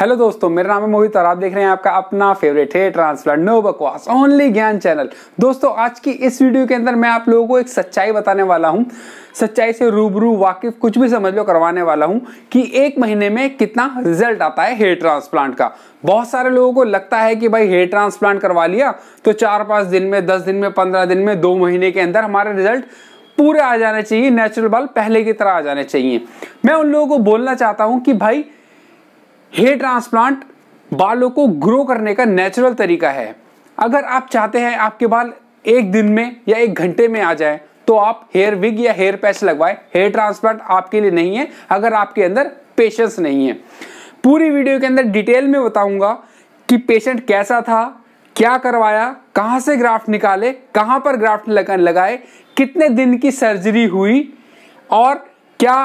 hello दोस्तों मेरा नाम है मोहित और आप देख रहे हैं आपका अपना फेवरेट है ट्रांसफर नो बकवास ओनली ज्ञान चैनल दोस्तों आज की इस वीडियो के अंदर मैं आप लोगों को एक सच्चाई बताने वाला हूं सच्चाई से रूबरू वाकिफ कुछ भी समझ लो करवाने वाला हूं कि एक महीने में कितना रिजल्ट आता है हेयर ट्रांसप्लांट का बहुत सारे लोगों को लगता है कि भाई हेयर ट्रांसप्लांट करवा लिया तो चार पाँच दिन में दस दिन में पंद्रह दिन में दो महीने के अंदर हमारे रिजल्ट पूरे आ जाने चाहिए नेचुरल बाल पहले की तरह आ जाने चाहिए मैं उन लोगों को बोलना चाहता हूँ कि भाई हेयर ट्रांसप्लांट बालों को ग्रो करने का नेचुरल तरीका है अगर आप चाहते हैं आपके बाल एक दिन में या एक घंटे में आ जाए तो आप हेयर विग या हेयर पैच लगवाएं हेयर ट्रांसप्लांट आपके लिए नहीं है अगर आपके अंदर पेशेंस नहीं है पूरी वीडियो के अंदर डिटेल में बताऊंगा कि पेशेंट कैसा था क्या करवाया कहाँ से ग्राफ्ट निकाले कहाँ पर ग्राफ्ट लगाए कितने दिन की सर्जरी हुई और क्या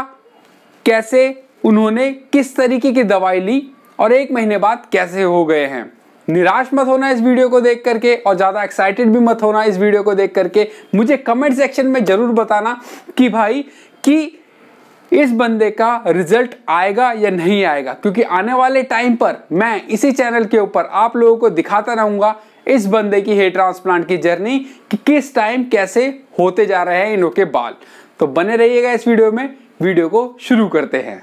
कैसे उन्होंने किस तरीके की दवाई ली और एक महीने बाद कैसे हो गए हैं निराश मत होना इस वीडियो को देख करके और ज़्यादा एक्साइटेड भी मत होना इस वीडियो को देख करके मुझे कमेंट सेक्शन में ज़रूर बताना कि भाई कि इस बंदे का रिजल्ट आएगा या नहीं आएगा क्योंकि आने वाले टाइम पर मैं इसी चैनल के ऊपर आप लोगों को दिखाता रहूंगा इस बंदे की हेयर ट्रांसप्लांट की जर्नी कि किस टाइम कैसे होते जा रहे हैं इनके बाल तो बने रहिएगा इस वीडियो में वीडियो को शुरू करते हैं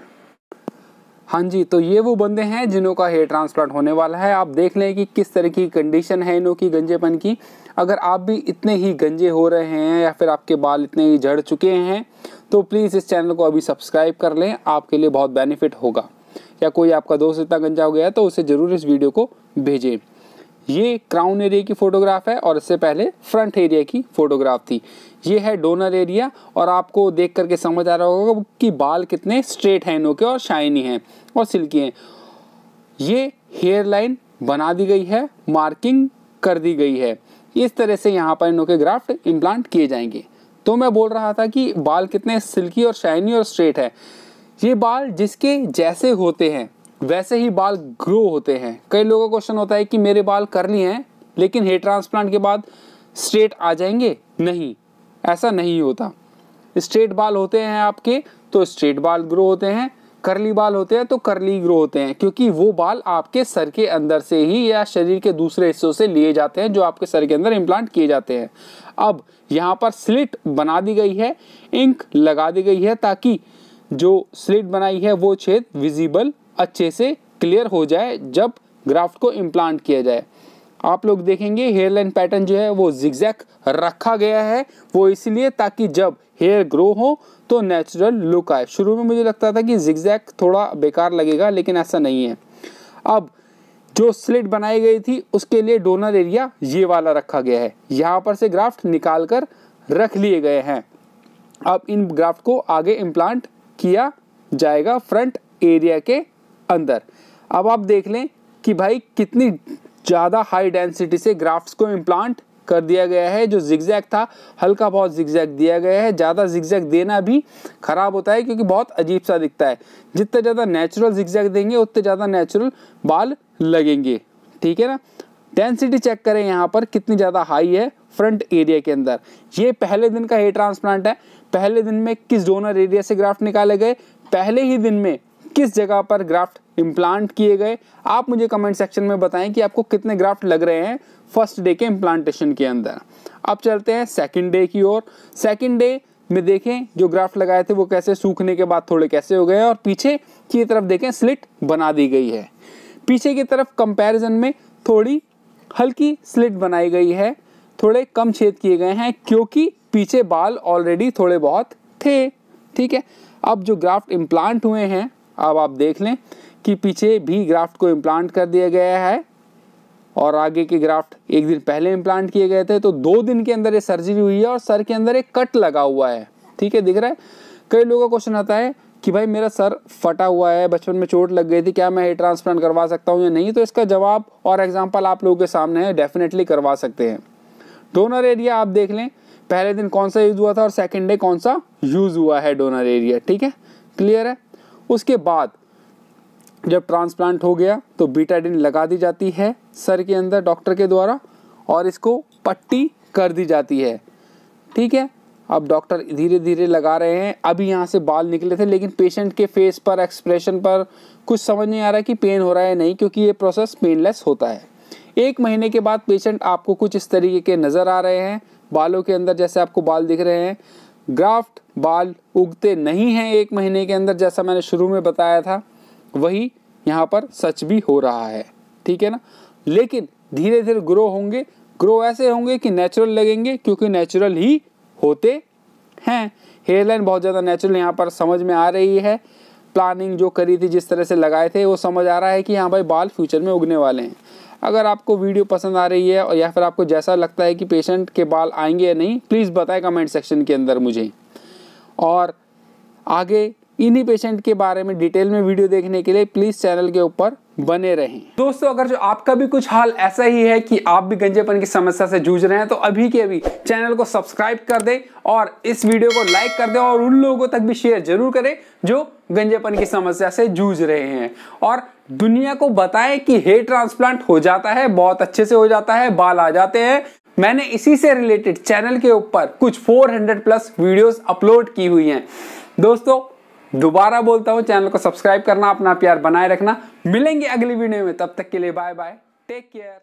हाँ जी तो ये वो बंदे हैं जिन्हों का हेयर ट्रांसप्लांट होने वाला है आप देख लें कि किस तरह की कंडीशन है इनों की गंजेपन की अगर आप भी इतने ही गंजे हो रहे हैं या फिर आपके बाल इतने ही झड़ चुके हैं तो प्लीज़ इस चैनल को अभी सब्सक्राइब कर लें आपके लिए बहुत बेनिफिट होगा या कोई आपका दोस्त इतना गंजा हो गया है तो उसे ज़रूर इस वीडियो को भेजें ये क्राउन एरिया की फ़ोटोग्राफ है और इससे पहले फ्रंट एरिया की फ़ोटोग्राफ थी ये है डोनर एरिया और आपको देख करके समझ आ रहा होगा कि बाल कितने स्ट्रेट हैं इनके और शाइनी हैं और सिल्की हैं ये हेयर लाइन बना दी गई है मार्किंग कर दी गई है इस तरह से यहाँ पर इनके ग्राफ्ट इम्प्लांट किए जाएंगे तो मैं बोल रहा था कि बाल कितने सिल्की और शाइनी और स्ट्रेट है ये बाल जिसके जैसे होते हैं वैसे ही बाल ग्रो होते हैं कई लोगों का क्वेश्चन होता है कि मेरे बाल करली हैं लेकिन हेयर ट्रांसप्लांट के बाद स्ट्रेट आ जाएंगे नहीं ऐसा नहीं होता स्ट्रेट बाल होते हैं आपके तो स्ट्रेट बाल ग्रो होते हैं करली बाल होते हैं तो करली ग्रो होते हैं क्योंकि वो बाल आपके सर के अंदर से ही या शरीर के दूसरे हिस्सों से लिए जाते हैं जो आपके सर के अंदर इम्प्लांट किए जाते हैं अब यहाँ पर स्लिट बना दी गई है इंक लगा दी गई है ताकि जो स्लिट बनाई है वो छेद विजिबल अच्छे से क्लियर हो जाए जब ग्राफ्ट को इम्प्लांट किया जाए आप लोग देखेंगे हेयर लाइन पैटर्न जो है वो जिग्जैक रखा गया है वो इसलिए ताकि जब हेयर ग्रो हो तो नेचुरल लुक आए शुरू में मुझे लगता था कि जिग्जैक थोड़ा बेकार लगेगा लेकिन ऐसा नहीं है अब जो स्लिट बनाई गई थी उसके लिए डोनर एरिया ये वाला रखा गया है यहाँ पर से ग्राफ्ट निकाल कर रख लिए गए हैं अब इन ग्राफ्ट को आगे इम्प्लांट किया जाएगा फ्रंट एरिया के अंदर अब आप देख लें कि भाई कितनी ज़्यादा हाई डेंसिटी से ग्राफ्ट को इम्प्लांट कर दिया गया है जो जिगजैग था हल्का बहुत जिगजैग दिया गया है ज़्यादा जिगजैग देना भी ख़राब होता है क्योंकि बहुत अजीब सा दिखता है जितना ज़्यादा नेचुरल जिगजैग देंगे उतने ज़्यादा नेचुरल बाल लगेंगे ठीक है ना डेंसिटी चेक करें यहाँ पर कितनी ज़्यादा हाई है फ्रंट एरिया के अंदर ये पहले दिन का हेयर ट्रांसप्लांट है पहले दिन में किस डोनर एरिया से ग्राफ्ट निकाले गए पहले ही दिन में किस जगह पर ग्राफ्ट इम्प्लांट किए गए आप मुझे कमेंट सेक्शन में बताएं कि आपको कितने ग्राफ्ट लग रहे हैं फर्स्ट डे के इम्प्लांटेशन के अंदर अब चलते हैं सेकेंड डे की ओर सेकेंड डे में देखें जो ग्राफ्ट लगाए थे वो कैसे सूखने के बाद थोड़े कैसे हो गए और पीछे की तरफ देखें स्लिट बना दी गई है पीछे की तरफ कंपेरिजन में थोड़ी हल्की स्लिट बनाई गई है थोड़े कम छेद किए गए हैं क्योंकि पीछे बाल ऑलरेडी थोड़े बहुत थे ठीक है अब जो ग्राफ्ट इम्प्लांट हुए हैं अब आप देख लें कि पीछे भी ग्राफ्ट को इम्प्लांट कर दिया गया है और आगे के ग्राफ्ट एक दिन पहले इम्प्लांट किए गए थे तो दो दिन के अंदर ये सर्जरी हुई है और सर के अंदर एक कट लगा हुआ है ठीक है दिख रहा है कई लोगों का क्वेश्चन आता है कि भाई मेरा सर फटा हुआ है बचपन में चोट लग गई थी क्या मैं ये ट्रांसप्लांट करवा सकता हूँ या नहीं तो इसका जवाब और एग्जाम्पल आप लोगों के सामने है डेफिनेटली करवा सकते हैं डोनर एरिया आप देख लें पहले दिन कौन सा यूज़ हुआ था और सेकेंड डे कौन सा यूज़ हुआ है डोनर एरिया ठीक है क्लियर है उसके बाद जब ट्रांसप्लांट हो गया तो बीटाडिन लगा दी जाती है सर के अंदर डॉक्टर के द्वारा और इसको पट्टी कर दी जाती है ठीक है अब डॉक्टर धीरे धीरे लगा रहे हैं अभी यहाँ से बाल निकले थे लेकिन पेशेंट के फेस पर एक्सप्रेशन पर कुछ समझ नहीं आ रहा कि पेन हो रहा है नहीं क्योंकि ये प्रोसेस पेनलेस होता है एक महीने के बाद पेशेंट आपको कुछ इस तरीके के नज़र आ रहे हैं बालों के अंदर जैसे आपको बाल दिख रहे हैं ग्राफ्ट बाल उगते नहीं हैं एक महीने के अंदर जैसा मैंने शुरू में बताया था वही यहाँ पर सच भी हो रहा है ठीक है ना लेकिन धीरे धीरे ग्रो होंगे ग्रो ऐसे होंगे कि नेचुरल लगेंगे क्योंकि नेचुरल ही होते हैं हेयरलाइन बहुत ज़्यादा नेचुरल यहाँ पर समझ में आ रही है प्लानिंग जो करी थी जिस तरह से लगाए थे वो समझ आ रहा है कि हाँ भाई बाल फ्यूचर में उगने वाले हैं अगर आपको वीडियो पसंद आ रही है और या फिर आपको जैसा लगता है कि पेशेंट के बाल आएंगे या नहीं प्लीज़ बताएं कमेंट सेक्शन के अंदर मुझे और आगे इन्हीं पेशेंट के बारे में डिटेल में वीडियो देखने के लिए प्लीज़ चैनल के ऊपर बने रहें दोस्तों अगर जो आपका भी कुछ हाल ऐसा ही है कि आप भी गंजेपन की समस्या से जूझ रहे हैं तो अभी के अभी चैनल को सब्सक्राइब कर दें और इस वीडियो को लाइक कर दें और उन लोगों तक भी शेयर जरूर करें जो गंजेपन की समस्या से जूझ रहे हैं और दुनिया को बताएं कि हेयर ट्रांसप्लांट हो जाता है बहुत अच्छे से हो जाता है बाल आ जाते हैं मैंने इसी से रिलेटेड चैनल के ऊपर कुछ 400 प्लस वीडियोस अपलोड की हुई हैं दोस्तों दोबारा बोलता हूं चैनल को सब्सक्राइब करना अपना प्यार बनाए रखना मिलेंगे अगली वीडियो में तब तक के लिए बाय बाय टेक केयर